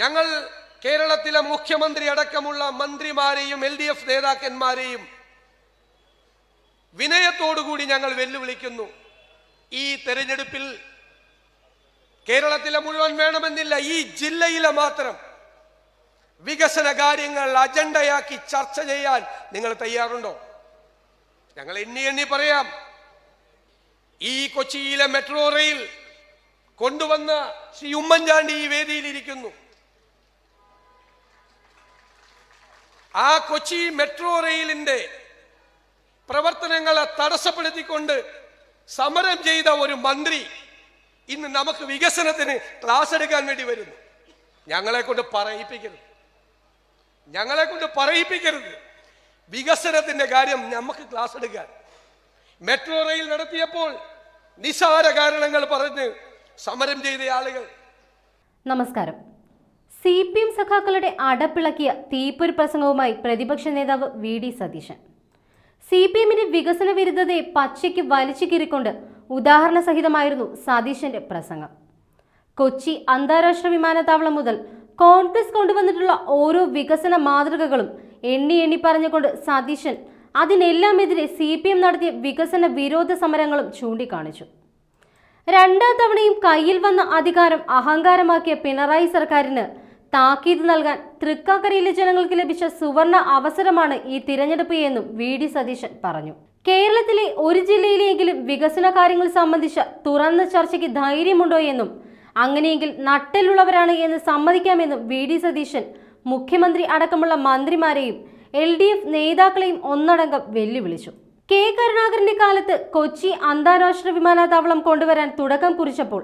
ഞങ്ങൾ കേരളത്തിലെ മുഖ്യമന്ത്രി അടക്കമുള്ള മന്ത്രിമാരെയും എൽ ഡി എഫ് നേതാക്കന്മാരെയും വിനയത്തോടുകൂടി ഞങ്ങൾ വെല്ലുവിളിക്കുന്നു ഈ തെരഞ്ഞെടുപ്പിൽ കേരളത്തിലെ മുഴുവൻ വേണമെന്നില്ല ഈ ജില്ലയിലെ മാത്രം വികസന കാര്യങ്ങൾ അജണ്ടയാക്കി ചർച്ച ചെയ്യാൻ നിങ്ങൾ തയ്യാറുണ്ടോ ഞങ്ങൾ എണ്ണി എണ്ണി പറയാം ഈ കൊച്ചിയിലെ മെട്രോ റെയിൽ കൊണ്ടുവന്ന ശ്രീ ഉമ്മൻചാണ്ടി ഈ വേദിയിലിരിക്കുന്നു ആ കൊച്ചി മെട്രോ റെയിലിന്റെ പ്രവർത്തനങ്ങളെ തടസ്സപ്പെടുത്തിക്കൊണ്ട് സമരം ചെയ്ത ഒരു മന്ത്രി ഇന്ന് നമുക്ക് വികസനത്തിന് ക്ലാസ് എടുക്കാൻ വേണ്ടി വരുന്നു ഞങ്ങളെ കൊണ്ട് പറയിപ്പിക്കരുത് ഞങ്ങളെ കൊണ്ട് പറയിപ്പിക്കരുത് വികസനത്തിന്റെ കാര്യം നമുക്ക് ക്ലാസ് എടുക്കാൻ മെട്രോ റെയിൽ നടത്തിയപ്പോൾ നിസാര കാരണങ്ങൾ പറഞ്ഞ് സമരം ചെയ്ത ആളുകൾ നമസ്കാരം സി പി എം സഖാക്കളുടെ അടപ്പിളക്കിയ തീപ്പൊരു പ്രസംഗവുമായി പ്രതിപക്ഷ നേതാവ് V D Satheesan C P എമ്മിന്റെ വികസന വിരുദ്ധതയെ പച്ചയ്ക്ക് വലിച്ചു കീറിക്കൊണ്ട് ഉദാഹരണ സഹിതമായിരുന്നു സതീശന്റെ പ്രസംഗം കൊച്ചി അന്താരാഷ്ട്ര വിമാനത്താവളം മുതൽ കോൺഗ്രസ് കൊണ്ടുവന്നിട്ടുള്ള ഓരോ വികസന മാതൃകകളും എണ്ണി എണ്ണി പറഞ്ഞുകൊണ്ട് സതീശൻ അതിനെല്ലാമെതിരെ സി പി എം നടത്തിയ വികസന വിരോധ സമരങ്ങളും ചൂണ്ടിക്കാണിച്ചു രണ്ടാം തവണയും കയ്യിൽ വന്ന അധികാരം അഹങ്കാരമാക്കിയ പിണറായി സർക്കാരിന് താക്കീത് നൽകാൻ തൃക്കാക്കരയിലെ ജനങ്ങൾക്ക് ലഭിച്ച സുവർണ അവസരമാണ് ഈ തിരഞ്ഞെടുപ്പ് എന്നും വി ഡി സതീശൻ പറഞ്ഞു കേരളത്തിലെ ഒരു ജില്ലയിലെങ്കിലും വികസന കാര്യങ്ങൾ സംബന്ധിച്ച തുറന്ന ചർച്ചയ്ക്ക് ധൈര്യമുണ്ടോ എന്നും അങ്ങനെയെങ്കിൽ നട്ടലുള്ളവരാണ് എന്ന് സമ്മതിക്കാമെന്നും വി ഡി സതീശൻ മുഖ്യമന്ത്രി അടക്കമുള്ള മന്ത്രിമാരെയും എൽ ഡി എഫ് നേതാക്കളെയും ഒന്നടങ്കം വെല്ലുവിളിച്ചു കെ കരുണാകരന്റെ കാലത്ത് കൊച്ചി അന്താരാഷ്ട്ര വിമാനത്താവളം കൊണ്ടുവരാൻ തുടക്കം കുറിച്ചപ്പോൾ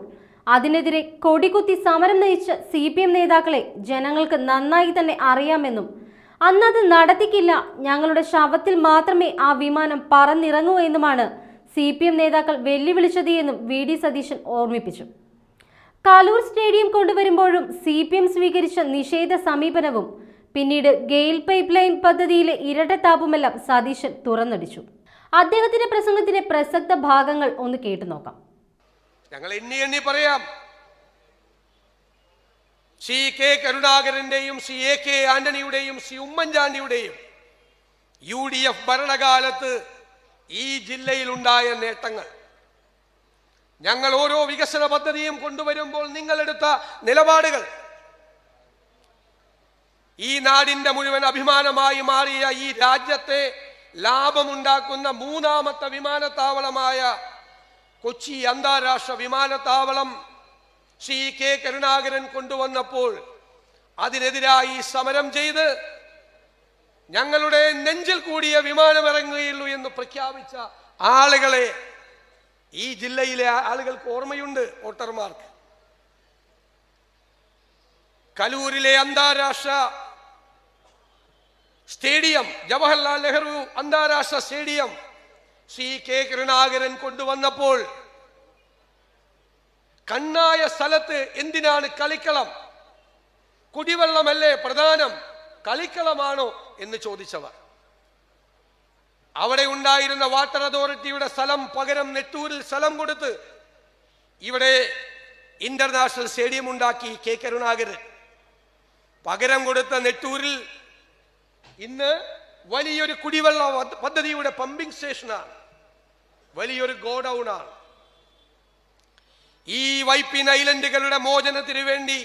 അതിനെതിരെ കൊടികുത്തി സമരം നയിച്ച സി പി എം നേതാക്കളെ ജനങ്ങൾക്ക് നന്നായി തന്നെ അറിയാമെന്നും അന്നത് നടത്തിക്കില്ല ഞങ്ങളുടെ ശവത്തിൽ മാത്രമേ ആ വിമാനം പറന്നിറങ്ങൂ എന്നുമാണ് സി പി എം നേതാക്കൾ വെല്ലുവിളിച്ചത് എന്നും വി ഡി സതീശൻ ഓർമ്മിപ്പിച്ചു കലൂർ സ്റ്റേഡിയം കൊണ്ടുവരുമ്പോഴും സി പി എം സ്വീകരിച്ച നിഷേധ സമീപനവും പിന്നീട് ഗെയിൽ പൈപ്പ് ലൈൻ പദ്ധതിയിലെ ഇരട്ടത്താപ്പുമെല്ലാം സതീശൻ തുറന്നടിച്ചു അദ്ദേഹത്തിന്റെ പ്രസംഗത്തിന്റെ പ്രസക്ത ഭാഗങ്ങൾ ഒന്ന് കേട്ടു നോക്കാം ഞങ്ങൾ എണ്ണി എണ്ണി പറയാം സി കെ കരുണാകരന്റെയും സി എ കെ ആന്റണിയുടെയും സി ഉമ്മൻചാണ്ടിയുടെയും യു ഡി എഫ് ഭരണകാലത്ത് ഈ ഉണ്ടായ നേട്ടങ്ങൾ ഞങ്ങൾ ഓരോ വികസന പദ്ധതിയും കൊണ്ടുവരുമ്പോൾ നിങ്ങളെടുത്ത നിലപാടുകൾ ഈ നാടിന്റെ മുഴുവൻ അഭിമാനമായി മാറിയ ഈ രാജ്യത്തെ ലാഭമുണ്ടാക്കുന്ന മൂന്നാമത്തെ വിമാനത്താവളമായ കൊച്ചി അന്താരാഷ്ട്ര വിമാനത്താവളം ശ്രീ കെ കരുണാകരൻ കൊണ്ടുവന്നപ്പോൾ അതിനെതിരായി സമരം ചെയ്ത് ഞങ്ങളുടെ നെഞ്ചിൽ കൂടിയ വിമാനമിറങ്ങുകയുള്ളൂ എന്ന് പ്രഖ്യാപിച്ച ആളുകളെ ഈ ജില്ലയിലെ ആളുകൾക്ക് ഓർമ്മയുണ്ട് വോട്ടർമാർക്ക് കലൂരിലെ അന്താരാഷ്ട്ര സ്റ്റേഡിയം ജവഹർലാൽ നെഹ്റു അന്താരാഷ്ട്ര സ്റ്റേഡിയം സി കെ കരുണാകരൻ കൊണ്ടുവന്നപ്പോൾ കണ്ണായ സ്ഥലത്ത് എന്തിനാണ് കളിക്കളം കുടിവെള്ളമല്ലേ പ്രധാനം കളിക്കളമാണോ എന്ന് ചോദിച്ചവർ അവിടെ ഉണ്ടായിരുന്ന വാട്ടർ അതോറിറ്റിയുടെ സ്ഥലം പകരം നെട്ടൂരിൽ സ്ഥലം കൊടുത്ത് ഇവിടെ ഇന്റർനാഷണൽ സ്റ്റേഡിയം ഉണ്ടാക്കി കെ കരുണാകരൻ പകരം കൊടുത്ത നെട്ടൂരിൽ ഇന്ന് വലിയൊരു കുടിവെള്ള പദ്ധതിയുടെ പമ്പിംഗ് സ്റ്റേഷനാണ് വലിയൊരു ഗോഡൌണാണ് ഈ വൈപ്പിൻ ഐലൻഡുകളുടെ മോചനത്തിനു വേണ്ടി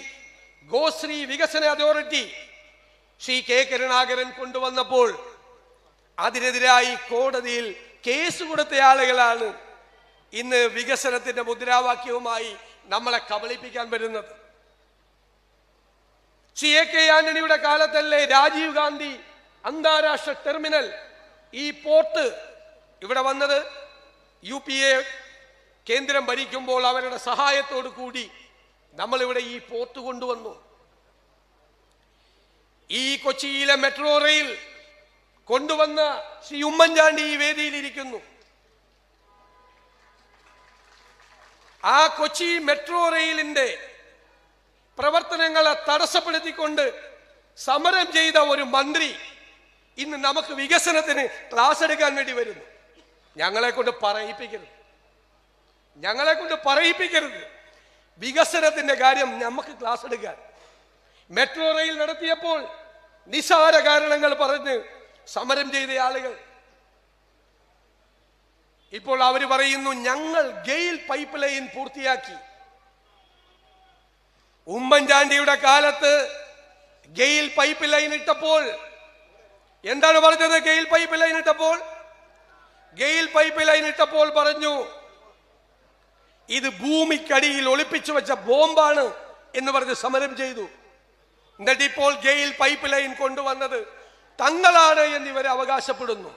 ഗോശ്രീ വികസന അതോറിറ്റി ശ്രീ കെ കരുണാകരൻ കൊണ്ടുവന്നപ്പോൾ അതിനെതിരായി കോടതിയിൽ കേസ് കൊടുത്ത ആളുകളാണ് ഇന്ന് വികസനത്തിന്റെ മുദ്രാവാക്യവുമായി നമ്മളെ കബളിപ്പിക്കാൻ വരുന്നത് ശ്രീ എ കെ ആന്റണിയുടെ കാലത്തല്ലേ രാജീവ് ഗാന്ധി അന്താരാഷ്ട്ര ടെർമിനൽ ഈ പോർട്ട് ഇവിടെ വന്നത് യു പി എ കേന്ദ്രം ഭരിക്കുമ്പോൾ അവരുടെ സഹായത്തോടു കൂടി നമ്മളിവിടെ ഈ പോർട്ട് കൊണ്ടുവന്നു ഈ കൊച്ചിയിലെ മെട്രോ റെയിൽ കൊണ്ടുവന്ന ശ്രീ ഉമ്മൻചാണ്ടി ഈ വേദിയിലിരിക്കുന്നു ആ കൊച്ചി മെട്രോ റെയിലിന്റെ പ്രവർത്തനങ്ങളെ തടസ്സപ്പെടുത്തിക്കൊണ്ട് സമരം ചെയ്ത ഒരു മന്ത്രി ഇന്ന് നമുക്ക് വികസനത്തിന് ക്ലാസ് എടുക്കാൻ വേണ്ടി വരുന്നു ഞങ്ങളെ കൊണ്ട് പറയിപ്പിക്കരുത് ഞങ്ങളെ കൊണ്ട് പറയിപ്പിക്കരുത് വികസനത്തിന്റെ കാര്യം നമുക്ക് ക്ലാസ് എടുക്കാൻ മെട്രോ റെയിൽ നടത്തിയപ്പോൾ നിസാര കാരണങ്ങൾ പറഞ്ഞ് സമരം ചെയ്ത ആളുകൾ ഇപ്പോൾ അവർ പറയുന്നു ഞങ്ങൾ ഗെയിൽ പൈപ്പ് ലൈൻ പൂർത്തിയാക്കി ഉമ്മൻചാണ്ടിയുടെ കാലത്ത് ഗെയിൽ പൈപ്പ് ലൈൻ ഇട്ടപ്പോൾ എന്താണ് പറഞ്ഞത് ഗെയിൽ പൈപ്പ് ലൈൻ ഇട്ടപ്പോൾ ഗെയിൽ പൈപ്പ് ലൈൻ ഇട്ടപ്പോൾ പറഞ്ഞു ഇത് ഭൂമിക്കടിയിൽ ഒളിപ്പിച്ചു വെച്ച ബോംബാണ് എന്ന് പറഞ്ഞ് സമരം ചെയ്തു എന്നിട്ട് ഇപ്പോൾ ഗെയിൽ പൈപ്പ് ലൈൻ കൊണ്ടുവന്നത് തങ്ങളാണ് എന്നിവരെ അവകാശപ്പെടുന്നു